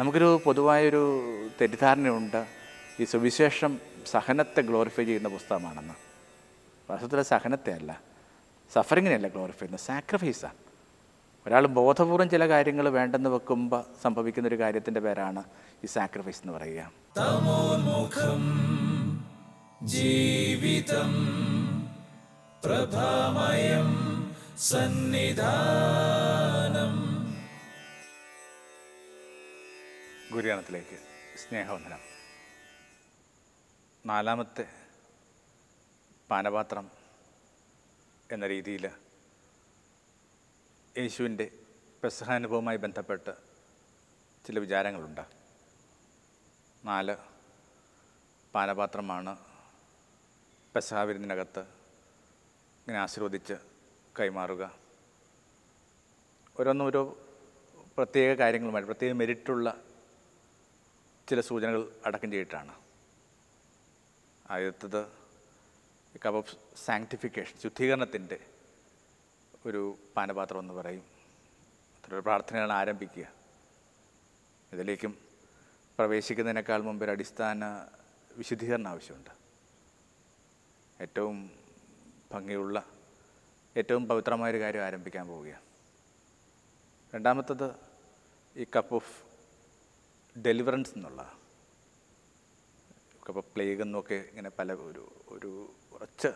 നമുക്കൊരു പൊതുവായൊരു തെറ്റിദ്ധാരണയുണ്ട് ഈ സുവിശേഷം സഹനത്തെ ഗ്ലോറിഫൈ ചെയ്യുന്ന പുസ്തകമാണെന്ന് വാസ്തവത്തിൽ സഹനത്തെ അല്ല സഫറിങ്ങിനെയല്ല ഗ്ലോറിഫൈ ചെയ്യുന്നത് സാക്രിഫൈസാണ് ഒരാൾ ബോധപൂർവം ചില കാര്യങ്ങൾ വേണ്ടെന്ന് വെക്കുമ്പോൾ സംഭവിക്കുന്ന ഒരു കാര്യത്തിൻ്റെ പേരാണ് ഈ സാക്രിഫൈസ് എന്ന് പറയുക ജീവിതം പ്രഭാമയം സന്നിധാ ഗുരുയാണത്തിലേക്ക് സ്നേഹവന്ദനം നാലാമത്തെ പാനപാത്രം എന്ന രീതിയിൽ യേശുവിൻ്റെ പ്രസഹാനുഭവവുമായി ബന്ധപ്പെട്ട് ചില വിചാരങ്ങളുണ്ട് നാല് പാനപാത്രമാണ് പെസഹാവിരുന്നിനകത്ത് ഇങ്ങനെ ആശീർവദിച്ച് കൈമാറുക ഓരോന്നും ഓരോ പ്രത്യേക കാര്യങ്ങളുമായിട്ട് പ്രത്യേക മെരിറ്റുള്ള ചില സൂചനകൾ അടക്കം ചെയ്തിട്ടാണ് ആദ്യത്തത് കപ്പ് ഓഫ് സാങ്ക്ടിഫിക്കേഷൻ ശുദ്ധീകരണത്തിൻ്റെ ഒരു പാനപാത്രം എന്ന് പറയും അത്ര പ്രാർത്ഥനയാണ് ആരംഭിക്കുക ഇതിലേക്കും പ്രവേശിക്കുന്നതിനേക്കാൾ മുമ്പ് ഒരു അടിസ്ഥാന വിശുദ്ധീകരണം ആവശ്യമുണ്ട് ഏറ്റവും ഭംഗിയുള്ള ഏറ്റവും പവിത്രമായൊരു കാര്യം ആരംഭിക്കാൻ പോവുകയാണ് രണ്ടാമത്തത് ഈ കപ്പ് ഓഫ് ഡെലിവറൻസ് എന്നുള്ള ഇപ്പോൾ പ്ലേഗ് എന്നൊക്കെ ഇങ്ങനെ പല ഒരു ഒരു കുറച്ച്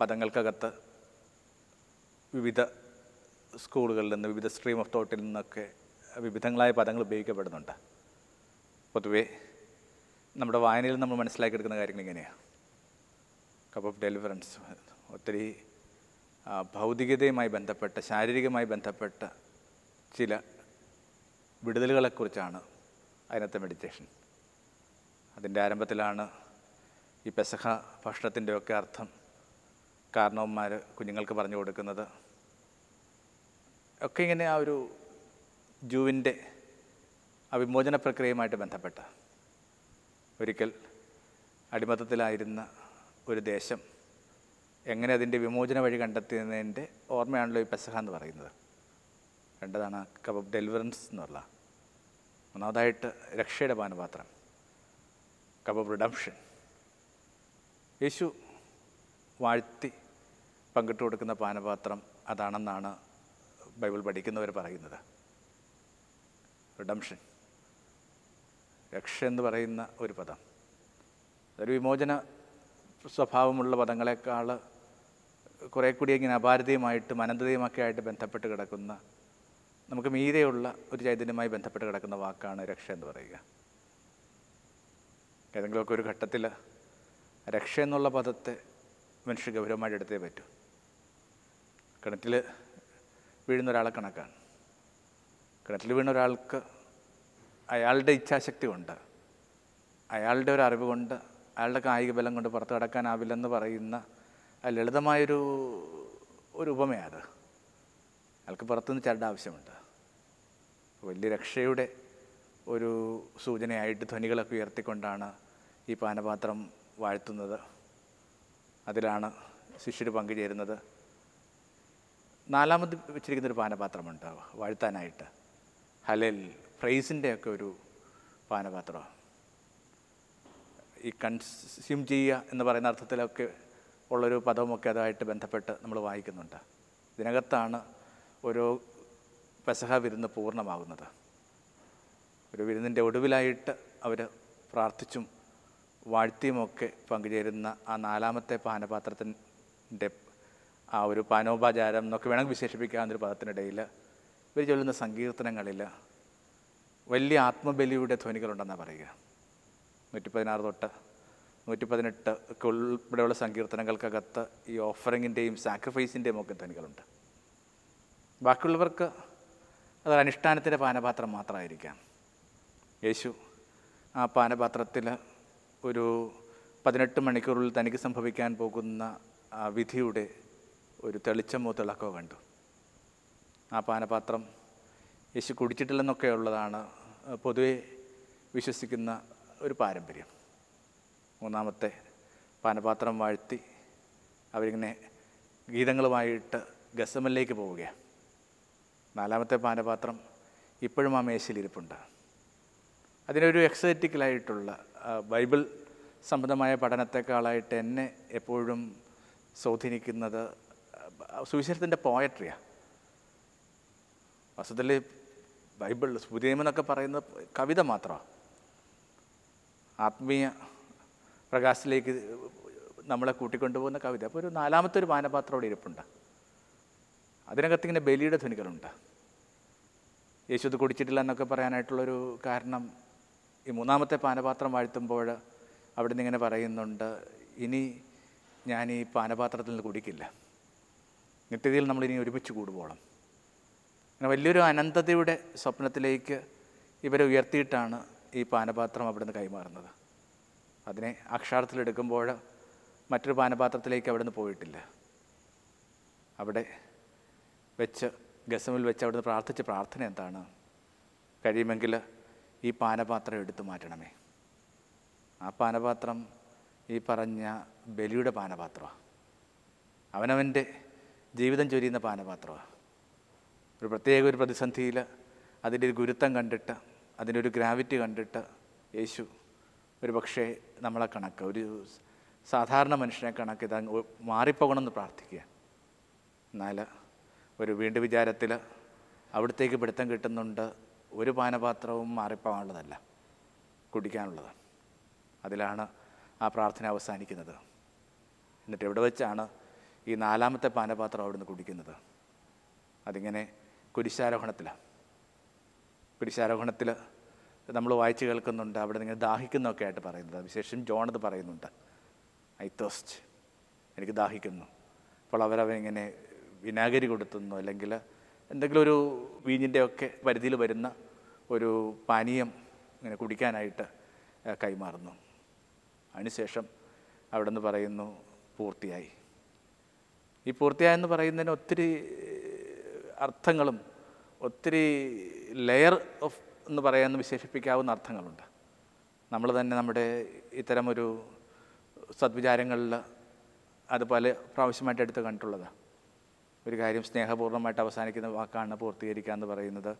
പദങ്ങൾക്കകത്ത് വിവിധ സ്കൂളുകളിൽ നിന്ന് വിവിധ സ്ട്രീം ഓഫ് തോട്ടിൽ നിന്നൊക്കെ വിവിധങ്ങളായ പദങ്ങൾ ഉപയോഗിക്കപ്പെടുന്നുണ്ട് പൊതുവേ നമ്മുടെ വായനയിൽ നമ്മൾ മനസ്സിലാക്കിയെടുക്കുന്ന കാര്യങ്ങൾ ഇങ്ങനെയാണ് കപ്പ് ഓഫ് ഡെലിവറൻസ് ഒത്തിരി ഭൗതികതയുമായി ബന്ധപ്പെട്ട ശാരീരികമായി ബന്ധപ്പെട്ട ചില വിടുതലുകളെക്കുറിച്ചാണ് അതിനകത്തെ മെഡിറ്റേഷൻ അതിൻ്റെ ആരംഭത്തിലാണ് ഈ പെസഹ ഭക്ഷണത്തിൻ്റെയൊക്കെ അർത്ഥം കാരണവന്മാർ കുഞ്ഞുങ്ങൾക്ക് പറഞ്ഞു കൊടുക്കുന്നത് ഒക്കെ ഇങ്ങനെ ആ ഒരു ജൂവിൻ്റെ ആ പ്രക്രിയയുമായിട്ട് ബന്ധപ്പെട്ട ഒരിക്കൽ അടിമത്തത്തിലായിരുന്ന ഒരു ദേശം എങ്ങനെ അതിൻ്റെ വിമോചന വഴി കണ്ടെത്തുന്നതിൻ്റെ ഓർമ്മയാണല്ലോ ഈ പെസഹ എന്ന് പറയുന്നത് രണ്ടതാണ് കബ് ഡെലിവറൻസ് എന്നുള്ള ഒന്നാമതായിട്ട് രക്ഷയുടെ പാനപാത്രം കപ്പ് റിഡംഷൻ യേശു വാഴ്ത്തി പങ്കിട്ട് കൊടുക്കുന്ന പാനപാത്രം അതാണെന്നാണ് ബൈബിൾ പഠിക്കുന്നവർ പറയുന്നത് റിഡംഷൻ രക്ഷ എന്ന് പറയുന്ന ഒരു പദം ഒരു വിമോചന സ്വഭാവമുള്ള പദങ്ങളെക്കാൾ കുറേ കൂടി ഇങ്ങനെ അപാരതയുമായിട്ടും അനന്തതയുമൊക്കെ ആയിട്ട് ബന്ധപ്പെട്ട് കിടക്കുന്ന നമുക്ക് മീതെയുള്ള ഒരു ചൈതന്യമായി ബന്ധപ്പെട്ട് കിടക്കുന്ന വാക്കാണ് രക്ഷ എന്ന് പറയുക ഏതെങ്കിലുമൊക്കെ ഒരു ഘട്ടത്തിൽ രക്ഷ എന്നുള്ള പദത്തെ മനുഷ്യ ഗൗരവമായിട്ട് എടുത്തേ പറ്റൂ കിണറ്റിൽ വീഴുന്ന ഒരാളെ കണക്കാണ് കിണറ്റിൽ വീണ ഒരാൾക്ക് അയാളുടെ ഇച്ഛാശക്തി കൊണ്ട് അയാളുടെ ഒരു അറിവ് കൊണ്ട് അയാളുടെ കായിക ബലം കൊണ്ട് പുറത്ത് കടക്കാനാവില്ലെന്ന് പറയുന്ന ലളിതമായൊരു ഒരു ഉപമയാണ് അത് അയാൾക്ക് പുറത്തുനിന്ന് ചരണ്ട ആവശ്യമുണ്ട് വലിയ രക്ഷയുടെ ഒരു സൂചനയായിട്ട് ധ്വനികളൊക്കെ ഉയർത്തിക്കൊണ്ടാണ് ഈ പാനപാത്രം വാഴ്ത്തുന്നത് അതിലാണ് ശിഷ്യർ പങ്കുചേരുന്നത് നാലാമത് വെച്ചിരിക്കുന്നൊരു പാനപാത്രമുണ്ട് വാഴ്ത്താനായിട്ട് ഹലൽ ഒക്കെ ഒരു പാനപാത്രമാണ് ഈ കൺസ്യൂം ചെയ്യുക എന്ന് പറയുന്ന അർത്ഥത്തിലൊക്കെ ഉള്ളൊരു പദവുമൊക്കെ അതുമായിട്ട് ബന്ധപ്പെട്ട് നമ്മൾ വായിക്കുന്നുണ്ട് ഇതിനകത്താണ് ഓരോ പെസഹ വിരുന്ന് പൂർണ്ണമാകുന്നത് ഒരു വിരുന്നിൻ്റെ ഒടുവിലായിട്ട് അവർ പ്രാർത്ഥിച്ചും വാഴ്ത്തിയുമൊക്കെ പങ്കുചേരുന്ന ആ നാലാമത്തെ പാനപാത്രത്തിൻ്റെ ആ ഒരു പാനോപാചാരം എന്നൊക്കെ വേണമെങ്കിൽ ഒരു പദത്തിനിടയിൽ ഇവർ ചൊല്ലുന്ന സങ്കീർത്തനങ്ങളിൽ വലിയ ആത്മബലിയുടെ ധ്വനികളുണ്ടെന്നാണ് പറയുക നൂറ്റി പതിനാറ് തൊട്ട് നൂറ്റി പതിനെട്ട് ഒക്കെ ഉൾപ്പെടെയുള്ള സങ്കീർത്തനങ്ങൾക്കകത്ത് ഈ ഓഫറിങ്ങിൻ്റെയും സാക്രിഫൈസിൻ്റെയും ഒക്കെ ധ്വനികളുണ്ട് ബാക്കിയുള്ളവർക്ക് അതൊരു അനുഷ്ഠാനത്തിൻ്റെ പാനപാത്രം മാത്രമായിരിക്കാം യേശു ആ പാനപാത്രത്തിൽ ഒരു പതിനെട്ട് മണിക്കൂറിൽ തനിക്ക് സംഭവിക്കാൻ പോകുന്ന വിധിയുടെ ഒരു തെളിച്ചമോ തിളക്കോ കണ്ടു ആ പാനപാത്രം യേശു കുടിച്ചിട്ടില്ലെന്നൊക്കെ ഉള്ളതാണ് പൊതുവെ വിശ്വസിക്കുന്ന ഒരു പാരമ്പര്യം മൂന്നാമത്തെ പാനപാത്രം വാഴ്ത്തി അവരിങ്ങനെ ഗീതങ്ങളുമായിട്ട് ഗസമലിലേക്ക് പോവുകയാണ് നാലാമത്തെ പാനപാത്രം ഇപ്പോഴും ആ മേശയിലിരിപ്പുണ്ട് അതിനൊരു എക്സൈറ്റിക്കലായിട്ടുള്ള ബൈബിൾ സംബന്ധമായ പഠനത്തെക്കാളായിട്ട് എന്നെ എപ്പോഴും സ്വാധീനിക്കുന്നത് സുവിശേഷത്തിൻ്റെ പോയട്രിയാണ് വസ്തുത്തിൽ ബൈബിൾ സുരീമെന്നൊക്കെ പറയുന്ന കവിത മാത്രമാണ് ആത്മീയ പ്രകാശത്തിലേക്ക് നമ്മളെ കൂട്ടിക്കൊണ്ടുപോകുന്ന കവിത അപ്പോൾ ഒരു നാലാമത്തെ ഒരു പാനപാത്രം അവിടെ ഇരിപ്പുണ്ട് അതിനകത്ത് ഇങ്ങനെ ബലിയുടെ ധ്വനികളുണ്ട് യേശു ഇത് കുടിച്ചിട്ടില്ല എന്നൊക്കെ പറയാനായിട്ടുള്ളൊരു കാരണം ഈ മൂന്നാമത്തെ പാനപാത്രം വാഴ്ത്തുമ്പോൾ അവിടെ നിന്ന് ഇങ്ങനെ പറയുന്നുണ്ട് ഇനി ഞാൻ ഈ പാനപാത്രത്തിൽ നിന്ന് കുടിക്കില്ല നിത്യതയിൽ നമ്മൾ ഇനി ഒരുമിച്ച് കൂടുപോകണം അങ്ങനെ വലിയൊരു അനന്തതയുടെ സ്വപ്നത്തിലേക്ക് ഇവരെ ഉയർത്തിയിട്ടാണ് ഈ പാനപാത്രം അവിടുന്ന് കൈമാറുന്നത് അതിനെ അക്ഷാർത്ഥത്തിലെടുക്കുമ്പോൾ മറ്റൊരു പാനപാത്രത്തിലേക്ക് അവിടുന്ന് പോയിട്ടില്ല അവിടെ വെച്ച് ഗസമിൽ വെച്ച് അവിടുന്ന് പ്രാർത്ഥിച്ച പ്രാർത്ഥന എന്താണ് കഴിയുമെങ്കിൽ ഈ പാനപാത്രം എടുത്തു മാറ്റണമേ ആ പാനപാത്രം ഈ പറഞ്ഞ ബലിയുടെ പാനപാത്രമാണ് അവനവൻ്റെ ജീവിതം ചൊരിയുന്ന പാനപാത്രമാണ് ഒരു പ്രത്യേക ഒരു പ്രതിസന്ധിയിൽ അതിൻ്റെ ഒരു ഗുരുത്വം കണ്ടിട്ട് അതിൻ്റെ ഒരു ഗ്രാവിറ്റി കണ്ടിട്ട് യേശു ഒരു പക്ഷേ നമ്മളെ കണക്ക് ഒരു സാധാരണ മനുഷ്യനെ കണക്ക് ഇത് മാറിപ്പോകണമെന്ന് പ്രാർത്ഥിക്കുക എന്നാൽ ഒരു വീണ്ടു വിചാരത്തിൽ അവിടത്തേക്ക് പിടുത്തം കിട്ടുന്നുണ്ട് ഒരു പാനപാത്രവും മാറിപ്പോകാനുള്ളതല്ല കുടിക്കാനുള്ളത് അതിലാണ് ആ പ്രാർത്ഥന അവസാനിക്കുന്നത് എന്നിട്ട് എവിടെ വെച്ചാണ് ഈ നാലാമത്തെ പാനപാത്രം നിന്ന് കുടിക്കുന്നത് അതിങ്ങനെ കുരിശാരോഹണത്തിലാണ് കുരിശാരോഹണത്തിൽ നമ്മൾ വായിച്ച് കേൾക്കുന്നുണ്ട് അവിടെ ഇങ്ങനെ ദാഹിക്കുന്നൊക്കെ ആയിട്ട് പറയുന്നത് വിശേഷം ജോണത് പറയുന്നുണ്ട് ഐ തോസ്റ്റ് എനിക്ക് ദാഹിക്കുന്നു അപ്പോൾ അവരവനിങ്ങനെ വിനാഗിരി കൊടുത്തുന്നോ അല്ലെങ്കിൽ എന്തെങ്കിലും ഒരു വീഞ്ഞിൻ്റെ ഒക്കെ പരിധിയിൽ വരുന്ന ഒരു പാനീയം ഇങ്ങനെ കുടിക്കാനായിട്ട് കൈമാറുന്നു അതിനുശേഷം അവിടെ നിന്ന് പറയുന്നു പൂർത്തിയായി ഈ പൂർത്തിയായെന്ന് പറയുന്നതിന് ഒത്തിരി അർത്ഥങ്ങളും ഒത്തിരി ലെയർ ഓഫ് എന്ന് പറയാമെന്ന് വിശേഷിപ്പിക്കാവുന്ന അർത്ഥങ്ങളുണ്ട് നമ്മൾ തന്നെ നമ്മുടെ ഇത്തരമൊരു സദ്വിചാരങ്ങളിൽ അത് പല പ്രാവശ്യമായിട്ട് എടുത്ത് കണ്ടിട്ടുള്ളതാണ് ഒരു കാര്യം സ്നേഹപൂർണ്ണമായിട്ട് അവസാനിക്കുന്ന വാക്കാണ് പൂർത്തീകരിക്കുക എന്ന് പറയുന്നത്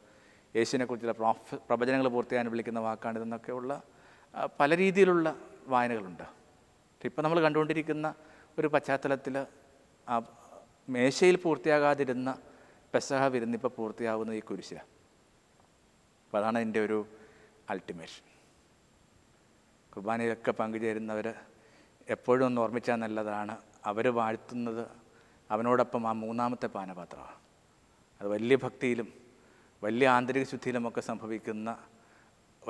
യേശുവിനെക്കുറിച്ചുള്ള പ്രോഫ് പ്രവചനങ്ങൾ പൂർത്തിയാകാൻ വിളിക്കുന്ന വാക്കാണ് പല രീതിയിലുള്ള വായനകളുണ്ട് ഇപ്പം നമ്മൾ കണ്ടുകൊണ്ടിരിക്കുന്ന ഒരു പശ്ചാത്തലത്തിൽ ആ മേശയിൽ പൂർത്തിയാകാതിരുന്ന പെസഹ വിരുന്നിപ്പോൾ പൂർത്തിയാവുന്ന ഈ കുരിശ അപ്പോൾ അതാണ് എൻ്റെ ഒരു അൾട്ടിമേഷൻ കുർബാനയിലൊക്കെ പങ്കുചേരുന്നവർ എപ്പോഴും ഒന്ന് ഓർമ്മിച്ചാൽ നല്ലതാണ് അവർ വാഴ്ത്തുന്നത് അവനോടൊപ്പം ആ മൂന്നാമത്തെ പാനപാത്രമാണ് അത് വലിയ ഭക്തിയിലും വലിയ ആന്തരിക ശുദ്ധിയിലുമൊക്കെ സംഭവിക്കുന്ന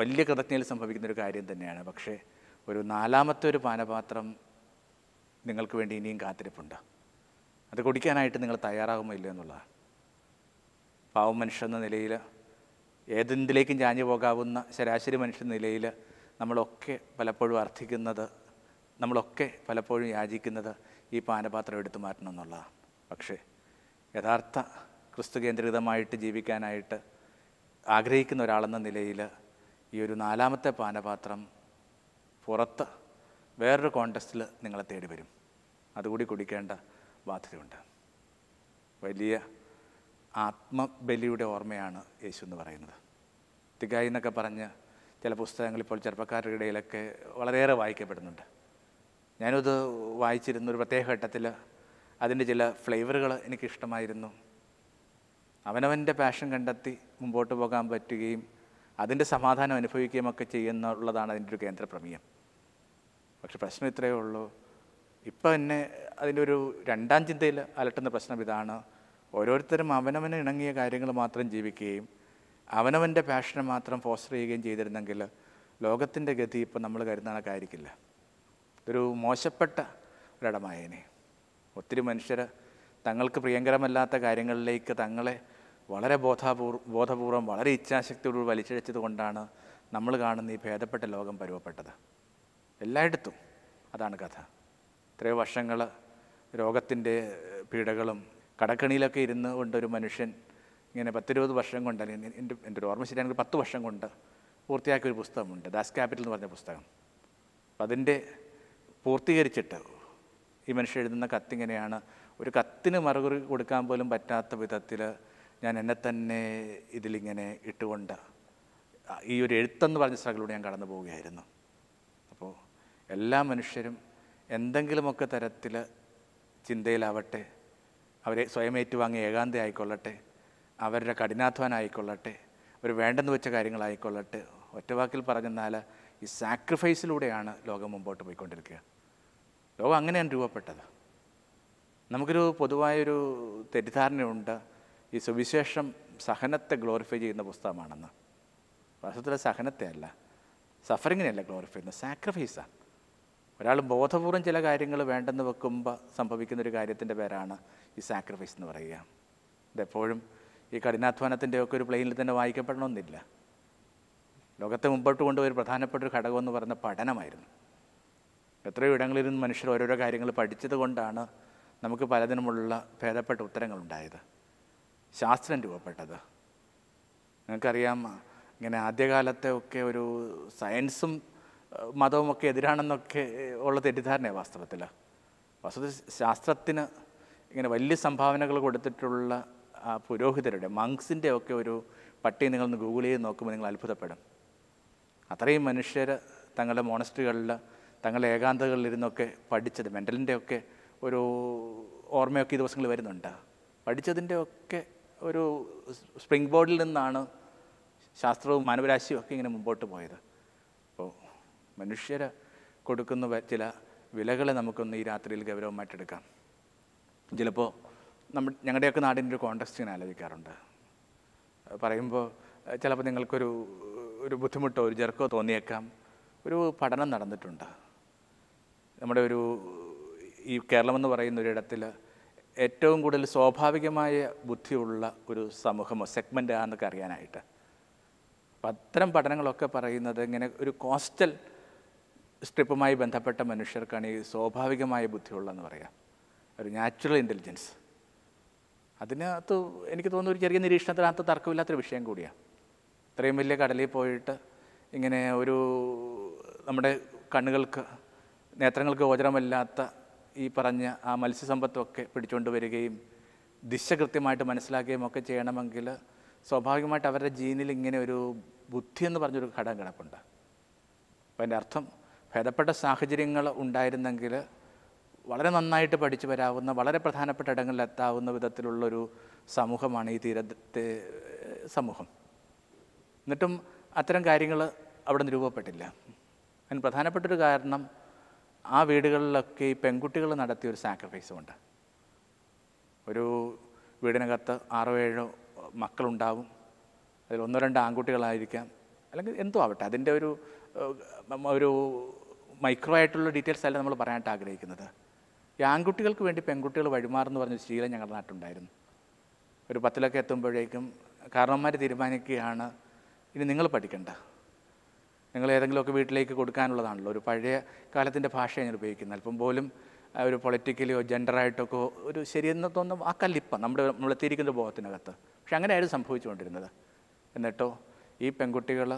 വലിയ കൃതജ്ഞയിൽ സംഭവിക്കുന്ന ഒരു കാര്യം തന്നെയാണ് പക്ഷേ ഒരു നാലാമത്തെ ഒരു പാനപാത്രം നിങ്ങൾക്ക് വേണ്ടി ഇനിയും കാത്തിരിപ്പുണ്ട് അത് കുടിക്കാനായിട്ട് നിങ്ങൾ തയ്യാറാകുമോ ഇല്ല എന്നുള്ളതാണ് പാവം മനുഷ്യൻ നിലയിൽ ഏതെന്തിലേക്കും ചാഞ്ഞു പോകാവുന്ന ശരാശരി മനുഷ്യൻ നിലയിൽ നമ്മളൊക്കെ പലപ്പോഴും അർത്ഥിക്കുന്നത് നമ്മളൊക്കെ പലപ്പോഴും യാചിക്കുന്നത് ഈ പാനപാത്രം എടുത്തു മാറ്റണം എന്നുള്ളതാണ് പക്ഷേ യഥാർത്ഥ ക്രിസ്തു കേന്ദ്രിതമായിട്ട് ജീവിക്കാനായിട്ട് ആഗ്രഹിക്കുന്ന ഒരാളെന്ന നിലയിൽ ഈ ഒരു നാലാമത്തെ പാനപാത്രം പുറത്ത് വേറൊരു കോണ്ടസ്റ്റിൽ നിങ്ങളെ തേടി വരും അതുകൂടി കുടിക്കേണ്ട ബാധ്യതയുണ്ട് വലിയ ആത്മബലിയുടെ ഓർമ്മയാണ് യേശു എന്ന് പറയുന്നത് തികായി എന്നൊക്കെ പറഞ്ഞ് ചില പുസ്തകങ്ങൾ ഇപ്പോൾ ചെറുപ്പക്കാരുടെ ഇടയിലൊക്കെ വളരെയേറെ വായിക്കപ്പെടുന്നുണ്ട് ഞാനത് വായിച്ചിരുന്നു ഒരു പ്രത്യേക ഘട്ടത്തിൽ അതിൻ്റെ ചില ഫ്ലേവറുകൾ എനിക്കിഷ്ടമായിരുന്നു അവനവൻ്റെ പാഷൻ കണ്ടെത്തി മുമ്പോട്ട് പോകാൻ പറ്റുകയും അതിൻ്റെ സമാധാനം അനുഭവിക്കുകയും ഒക്കെ ചെയ്യുന്നുള്ളതാണ് അതിൻ്റെ ഒരു കേന്ദ്ര പ്രമേയം പക്ഷെ പ്രശ്നം ഇത്രയേ ഉള്ളൂ ഇപ്പം എന്നെ അതിൻ്റെ ഒരു രണ്ടാം ചിന്തയിൽ അലട്ടുന്ന പ്രശ്നം ഇതാണ് ഓരോരുത്തരും അവനവന് ഇണങ്ങിയ കാര്യങ്ങൾ മാത്രം ജീവിക്കുകയും അവനവൻ്റെ പാഷനെ മാത്രം ഫോസ്റ്റർ ചെയ്യുകയും ചെയ്തിരുന്നെങ്കിൽ ലോകത്തിൻ്റെ ഗതി ഇപ്പം നമ്മൾ കരുതുന്നതൊക്കെ ആയിരിക്കില്ല ഒരു മോശപ്പെട്ട ഒരിടമായേനെ ഒത്തിരി മനുഷ്യർ തങ്ങൾക്ക് പ്രിയങ്കരമല്ലാത്ത കാര്യങ്ങളിലേക്ക് തങ്ങളെ വളരെ ബോധാപൂർ ബോധപൂർവം വളരെ ഇച്ഛാശക്തിയോട് വലിച്ചിഴച്ചത് കൊണ്ടാണ് നമ്മൾ കാണുന്ന ഈ ഭേദപ്പെട്ട ലോകം പരുവപ്പെട്ടത് എല്ലായിടത്തും അതാണ് കഥ എത്രയോ വർഷങ്ങൾ രോഗത്തിൻ്റെ പീഡകളും കടക്കണിയിലൊക്കെ ഇരുന്ന് കൊണ്ടൊരു മനുഷ്യൻ ഇങ്ങനെ പത്തിരുപത് വർഷം കൊണ്ട് അല്ലെങ്കിൽ എൻ്റെ എൻ്റെ ഒരു ഓർമ്മ ശരിയാണെങ്കിൽ പത്ത് വർഷം കൊണ്ട് പൂർത്തിയാക്കിയ ഒരു പുസ്തകമുണ്ട് ദാസ് ക്യാപിറ്റൽ എന്ന് പറഞ്ഞ പുസ്തകം അപ്പം അതിൻ്റെ പൂർത്തീകരിച്ചിട്ട് ഈ മനുഷ്യൻ എഴുതുന്ന കത്തിങ്ങനെയാണ് ഒരു കത്തിന് മറുകുറി കൊടുക്കാൻ പോലും പറ്റാത്ത വിധത്തിൽ ഞാൻ എന്നെ തന്നെ ഇതിലിങ്ങനെ ഇട്ടുകൊണ്ട് ഈ ഒരു എഴുത്തെന്ന് പറഞ്ഞ സ്ട്രഗിലൂടെ ഞാൻ കടന്നു പോവുകയായിരുന്നു അപ്പോൾ എല്ലാ മനുഷ്യരും എന്തെങ്കിലുമൊക്കെ തരത്തിൽ ചിന്തയിലാവട്ടെ അവരെ സ്വയം ഏറ്റുവാങ്ങി ഏകാന്ത ആയിക്കൊള്ളട്ടെ അവരുടെ കഠിനാധ്വാനായിക്കൊള്ളട്ടെ അവർ വേണ്ടെന്ന് വെച്ച കാര്യങ്ങളായിക്കൊള്ളട്ടെ ഒറ്റവാക്കിൽ പറഞ്ഞെന്നാൽ ഈ സാക്രിഫൈസിലൂടെയാണ് ലോകം മുമ്പോട്ട് പോയിക്കൊണ്ടിരിക്കുക ലോകം അങ്ങനെയാണ് രൂപപ്പെട്ടത് നമുക്കൊരു പൊതുവായൊരു തെറ്റിദ്ധാരണയുണ്ട് ഈ സുവിശേഷം സഹനത്തെ ഗ്ലോറിഫൈ ചെയ്യുന്ന പുസ്തകമാണെന്ന് വാസ്തവത്തിൽ സഹനത്തെ അല്ല സഫറിങ്ങിനെയല്ല ഗ്ലോറിഫൈ ചെയ്യുന്നത് സാക്രിഫൈസാണ് ഒരാൾ ബോധപൂർവം ചില കാര്യങ്ങൾ വേണ്ടെന്ന് വെക്കുമ്പോൾ സംഭവിക്കുന്ന ഒരു കാര്യത്തിൻ്റെ പേരാണ് ഈ സാക്രിഫൈസ് എന്ന് പറയുക ഇതെപ്പോഴും ഈ കഠിനാധ്വാനത്തിൻ്റെയൊക്കെ ഒരു പ്ലെയിനിൽ തന്നെ വായിക്കപ്പെടണമെന്നില്ല ലോകത്തെ മുമ്പോട്ട് കൊണ്ടുപോയി ഒരു പ്രധാനപ്പെട്ട ഒരു ഘടകമെന്ന് പറയുന്ന പഠനമായിരുന്നു എത്രയോ ഇടങ്ങളിൽ നിന്ന് മനുഷ്യർ ഓരോരോ കാര്യങ്ങൾ പഠിച്ചത് കൊണ്ടാണ് നമുക്ക് പലതിനുമുള്ള ഭേദപ്പെട്ട ഉത്തരങ്ങളുണ്ടായത് ശാസ്ത്രം രൂപപ്പെട്ടത് നിങ്ങൾക്കറിയാം ഇങ്ങനെ ആദ്യകാലത്തെ ഒക്കെ ഒരു സയൻസും മതവും ഒക്കെ എതിരാണെന്നൊക്കെ ഉള്ള തെറ്റിദ്ധാരണയാണ് വാസ്തവത്തിൽ വാസ്തവത്തിൽ ശാസ്ത്രത്തിന് ഇങ്ങനെ വലിയ സംഭാവനകൾ കൊടുത്തിട്ടുള്ള ആ പുരോഹിതരുടെ മങ്സിൻ്റെ ഒക്കെ ഒരു പട്ടി നിങ്ങളൊന്ന് ഗൂഗിൾ ചെയ്ത് നോക്കുമ്പോൾ നിങ്ങൾ അത്ഭുതപ്പെടും അത്രയും മനുഷ്യർ തങ്ങളുടെ മോണസ്റ്ററികളിൽ തങ്ങളുടെ ഏകാന്തകളിലിരുന്നൊക്കെ പഠിച്ചത് ഒക്കെ ഒരു ഓർമ്മയൊക്കെ ഈ ദിവസങ്ങളിൽ വരുന്നുണ്ട് പഠിച്ചതിൻ്റെ ഒക്കെ ഒരു സ്പ്രിംഗ് ബോർഡിൽ നിന്നാണ് ശാസ്ത്രവും മാനവരാശിയും ഒക്കെ ഇങ്ങനെ മുമ്പോട്ട് പോയത് അപ്പോൾ മനുഷ്യർ കൊടുക്കുന്ന ചില വിലകളെ നമുക്കൊന്ന് ഈ രാത്രിയിൽ ഗൗരവമായിട്ടെടുക്കാം ചിലപ്പോൾ നമ്മൾ ഞങ്ങളുടെയൊക്കെ നാടിൻ്റെ ഒരു കോണ്ടസ്റ്റ് ഞാൻ ആലോചിക്കാറുണ്ട് പറയുമ്പോൾ ചിലപ്പോൾ നിങ്ങൾക്കൊരു ഒരു ബുദ്ധിമുട്ടോ ഒരു ജെർക്കോ തോന്നിയേക്കാം ഒരു പഠനം നടന്നിട്ടുണ്ട് നമ്മുടെ ഒരു ഈ കേരളമെന്ന് പറയുന്ന ഒരിടത്തിൽ ഏറ്റവും കൂടുതൽ സ്വാഭാവികമായ ബുദ്ധിയുള്ള ഒരു സമൂഹമോ സെഗ്മെൻ്റ് ആണെന്നൊക്കെ അറിയാനായിട്ട് അപ്പം അത്തരം പഠനങ്ങളൊക്കെ പറയുന്നത് ഇങ്ങനെ ഒരു കോസ്റ്റൽ സ്ട്രിപ്പുമായി ബന്ധപ്പെട്ട മനുഷ്യർക്കാണ് ഈ സ്വാഭാവികമായ ബുദ്ധിയുള്ളതെന്ന് പറയാം ഒരു നാച്ചുറൽ ഇൻ്റലിജൻസ് അതിനകത്ത് എനിക്ക് തോന്നുന്ന ഒരു ചെറിയ നിരീക്ഷണത്തിനകത്ത് തർക്കമില്ലാത്തൊരു വിഷയം കൂടിയാണ് ഇത്രയും വലിയ കടലിൽ പോയിട്ട് ഇങ്ങനെ ഒരു നമ്മുടെ കണ്ണുകൾക്ക് നേത്രങ്ങൾക്ക് ഗോചരമല്ലാത്ത ഈ പറഞ്ഞ ആ മത്സ്യസമ്പത്തൊക്കെ പിടിച്ചുകൊണ്ട് വരികയും ദിശ കൃത്യമായിട്ട് മനസ്സിലാക്കുകയും ഒക്കെ ചെയ്യണമെങ്കിൽ സ്വാഭാവികമായിട്ട് അവരുടെ ജീനിൽ ഇങ്ങനെ ഒരു ബുദ്ധി എന്ന് പറഞ്ഞൊരു ഘടകം കിടപ്പുണ്ട് അപ്പം എൻ്റെ അർത്ഥം ഭേദപ്പെട്ട സാഹചര്യങ്ങൾ ഉണ്ടായിരുന്നെങ്കിൽ വളരെ നന്നായിട്ട് പഠിച്ചു വരാവുന്ന വളരെ പ്രധാനപ്പെട്ട ഇടങ്ങളിൽ എത്താവുന്ന വിധത്തിലുള്ളൊരു സമൂഹമാണ് ഈ തീരത്തെ സമൂഹം എന്നിട്ടും അത്തരം കാര്യങ്ങൾ അവിടെ നിന്ന് രൂപപ്പെട്ടില്ല അതിന് പ്രധാനപ്പെട്ടൊരു കാരണം ആ വീടുകളിലൊക്കെ ഈ പെൺകുട്ടികൾ നടത്തിയ ഒരു ഉണ്ട് ഒരു വീടിനകത്ത് ആറോ ഏഴോ മക്കളുണ്ടാവും അതിൽ ഒന്നോ രണ്ടോ ആൺകുട്ടികളായിരിക്കാം അല്ലെങ്കിൽ എന്തോ ആവട്ടെ അതിൻ്റെ ഒരു ഒരു മൈക്രോ ആയിട്ടുള്ള ഡീറ്റെയിൽസ് അല്ല നമ്മൾ പറയാനായിട്ട് ആഗ്രഹിക്കുന്നത് ഈ ആൺകുട്ടികൾക്ക് വേണ്ടി പെൺകുട്ടികൾ വഴിമാറെന്ന് പറഞ്ഞ ശീലം ഞങ്ങളുടെ നാട്ടിലുണ്ടായിരുന്നു ഒരു പത്തിലൊക്കെ എത്തുമ്പോഴേക്കും കാരണവന്മാർ തീരുമാനിക്കുകയാണ് ഇനി നിങ്ങൾ പഠിക്കണ്ട നിങ്ങൾ ഏതെങ്കിലുമൊക്കെ വീട്ടിലേക്ക് കൊടുക്കാനുള്ളതാണല്ലോ ഒരു പഴയ കാലത്തിൻ്റെ ഭാഷയാണ് ഞാൻ ഉപയോഗിക്കുന്നത് അല്പം പോലും ഒരു പൊളിറ്റിക്കലിയോ ജെൻഡറായിട്ടൊക്കെ ഒരു ശരിയെന്ന് തോന്നും ആ കല്ലിപ്പം നമ്മുടെ നമ്മളെത്തിയിരിക്കുന്ന ബോധത്തിനകത്ത് പക്ഷെ അങ്ങനെയായിരുന്നു സംഭവിച്ചുകൊണ്ടിരുന്നത് എന്നിട്ടോ ഈ പെൺകുട്ടികൾ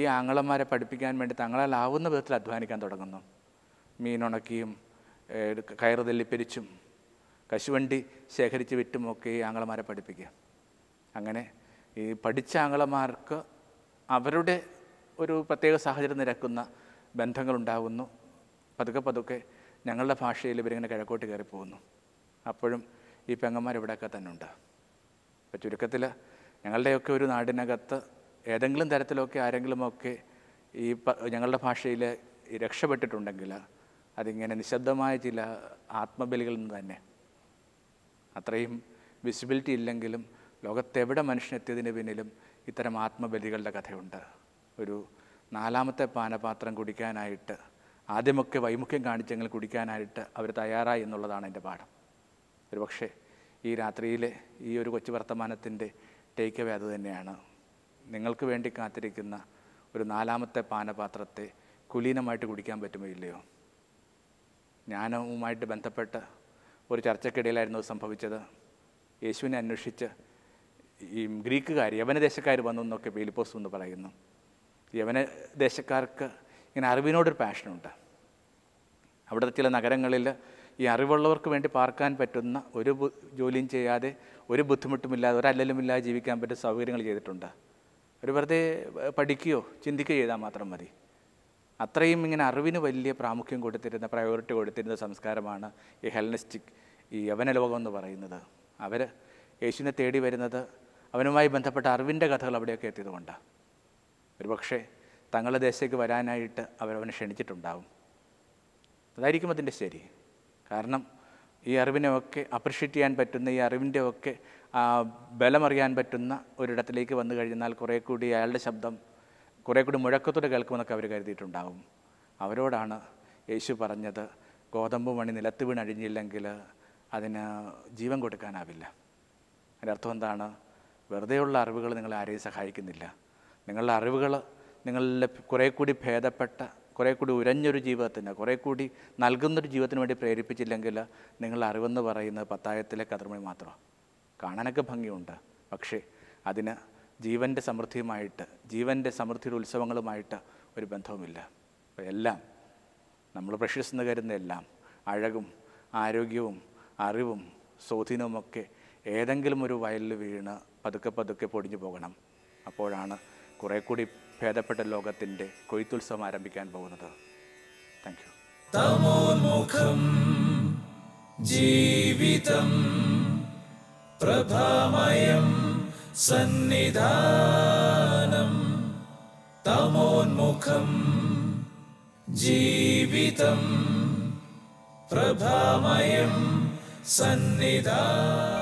ഈ ആങ്ങളന്മാരെ പഠിപ്പിക്കാൻ വേണ്ടി ആവുന്ന വിധത്തിൽ അധ്വാനിക്കാൻ തുടങ്ങുന്നു മീനുണക്കിയും കയറ് തെല്ലിപ്പിരിച്ചും കശുവണ്ടി ശേഖരിച്ച് വിറ്റുമൊക്കെ ഈ ആങ്ങളമാരെ പഠിപ്പിക്കുക അങ്ങനെ ഈ പഠിച്ച ആങ്ങളമാർക്ക് അവരുടെ ഒരു പ്രത്യേക സാഹചര്യം നിരക്കുന്ന ബന്ധങ്ങളുണ്ടാകുന്നു പതുക്കെ പതുക്കെ ഞങ്ങളുടെ ഭാഷയിൽ ഇവരിങ്ങനെ കിഴക്കോട്ട് കയറിപ്പോകുന്നു അപ്പോഴും ഈ പെങ്ങന്മാർ ഇവിടെയൊക്കെ തന്നെ ഉണ്ട് അപ്പോൾ ചുരുക്കത്തിൽ ഞങ്ങളുടെയൊക്കെ ഒരു നാടിനകത്ത് ഏതെങ്കിലും തരത്തിലൊക്കെ ആരെങ്കിലുമൊക്കെ ഈ ഞങ്ങളുടെ ഭാഷയിൽ രക്ഷപ്പെട്ടിട്ടുണ്ടെങ്കിൽ അതിങ്ങനെ നിശബ്ദമായ ചില ആത്മബലികളിൽ നിന്ന് തന്നെ അത്രയും വിസിബിലിറ്റി ഇല്ലെങ്കിലും ലോകത്തെവിടെ മനുഷ്യനെത്തിയതിന് പിന്നിലും ഇത്തരം ആത്മബലികളുടെ കഥയുണ്ട് ഒരു നാലാമത്തെ പാനപാത്രം കുടിക്കാനായിട്ട് ആദ്യമൊക്കെ വൈമുഖ്യം കാണിച്ചെങ്കിൽ കുടിക്കാനായിട്ട് അവർ തയ്യാറായി എന്നുള്ളതാണ് എൻ്റെ പാഠം ഒരു പക്ഷേ ഈ രാത്രിയിലെ ഈ ഒരു കൊച്ചു വർത്തമാനത്തിൻ്റെ ടേക്ക് അവേ അത് തന്നെയാണ് നിങ്ങൾക്ക് വേണ്ടി കാത്തിരിക്കുന്ന ഒരു നാലാമത്തെ പാനപാത്രത്തെ കുലീനമായിട്ട് കുടിക്കാൻ പറ്റുമോ ഇല്ലയോ ജ്ഞാനവുമായിട്ട് ബന്ധപ്പെട്ട് ഒരു ചർച്ചക്കിടയിലായിരുന്നു സംഭവിച്ചത് യേശുവിനെ അന്വേഷിച്ച് ഈ ഗ്രീക്കുകാർ യവനദേശക്കാർ വന്നു എന്നൊക്കെ പേലിപ്പോസ് എന്ന് പറയുന്നു യവന ദേശക്കാർക്ക് ഇങ്ങനെ അറിവിനോടൊരു പാഷനുണ്ട് അവിടുത്തെ ചില നഗരങ്ങളിൽ ഈ അറിവുള്ളവർക്ക് വേണ്ടി പാർക്കാൻ പറ്റുന്ന ഒരു ജോലിയും ചെയ്യാതെ ഒരു ബുദ്ധിമുട്ടുമില്ലാതെ ഒരല്ലലുമില്ലാതെ ജീവിക്കാൻ പറ്റുന്ന സൗകര്യങ്ങൾ ചെയ്തിട്ടുണ്ട് ഒരു വെറുതെ പഠിക്കുകയോ ചിന്തിക്കുകയോ ചെയ്താൽ മാത്രം മതി അത്രയും ഇങ്ങനെ അറിവിന് വലിയ പ്രാമുഖ്യം കൊടുത്തിരുന്ന പ്രയോറിറ്റി കൊടുത്തിരുന്ന സംസ്കാരമാണ് ഈ ഹെൽനിസ്റ്റിക് ഈ ലോകം എന്ന് പറയുന്നത് അവർ യേശുവിനെ തേടി വരുന്നത് അവനുമായി ബന്ധപ്പെട്ട അറിവിൻ്റെ കഥകൾ അവിടെയൊക്കെ എത്തിയതുകൊണ്ടാണ് ഒരുപക്ഷെ തങ്ങളുടെ ദേശത്തേക്ക് വരാനായിട്ട് അവരവനെ ക്ഷണിച്ചിട്ടുണ്ടാവും അതായിരിക്കും അതിൻ്റെ ശരി കാരണം ഈ അറിവിനെയൊക്കെ അപ്രിഷ്യേറ്റ് ചെയ്യാൻ പറ്റുന്ന ഈ അറിവിൻ്റെ ഒക്കെ ബലമറിയാൻ പറ്റുന്ന ഒരിടത്തിലേക്ക് വന്നു കഴിഞ്ഞാൽ കുറേ കൂടി അയാളുടെ ശബ്ദം കുറേ കൂടി മുഴക്കത്തോടെ കേൾക്കുമെന്നൊക്കെ അവർ കരുതിയിട്ടുണ്ടാവും അവരോടാണ് യേശു പറഞ്ഞത് ഗോതമ്പ് മണി നിലത്ത് വീണഴിഞ്ഞില്ലെങ്കിൽ അതിന് ജീവൻ കൊടുക്കാനാവില്ല അതിൻ്റെ അർത്ഥം എന്താണ് വെറുതെയുള്ള അറിവുകൾ നിങ്ങളെ ആരെയും സഹായിക്കുന്നില്ല നിങ്ങളുടെ അറിവുകൾ നിങ്ങളുടെ കുറേ കൂടി ഭേദപ്പെട്ട കുറേ കൂടി ഉരഞ്ഞൊരു ജീവിതത്തിന് കുറേ കൂടി നൽകുന്നൊരു ജീവിതത്തിന് വേണ്ടി പ്രേരിപ്പിച്ചില്ലെങ്കിൽ നിങ്ങളുടെ അറിവെന്ന് പറയുന്നത് പത്തായത്തിലെ കതിർമണി മാത്രമാണ് കാണാനൊക്കെ ഭംഗിയുണ്ട് പക്ഷേ അതിന് ജീവൻ്റെ സമൃദ്ധിയുമായിട്ട് ജീവൻ്റെ സമൃദ്ധിയുടെ ഉത്സവങ്ങളുമായിട്ട് ഒരു ബന്ധവുമില്ല അപ്പോൾ എല്ലാം നമ്മൾ പ്രഷ്യസ് എന്ന് കരുതുന്ന എല്ലാം അഴകും ആരോഗ്യവും അറിവും സ്വാധീനവുമൊക്കെ ഏതെങ്കിലും ഒരു വയലിൽ വീണ് പതുക്കെ പതുക്കെ പൊടിഞ്ഞു പോകണം അപ്പോഴാണ് കുറെ കൂടി ഭേദപ്പെട്ട ലോകത്തിൻ്റെ കൊയ്ത്തുത്സവം ആരംഭിക്കാൻ പോകുന്നത് താങ്ക് യു തമോന്മുഖം ജീവിതം പ്രഭാമയം സന്നിധാനം തമോന്മുഖം ജീവിതം പ്രഭാമയം സന്നിധാനം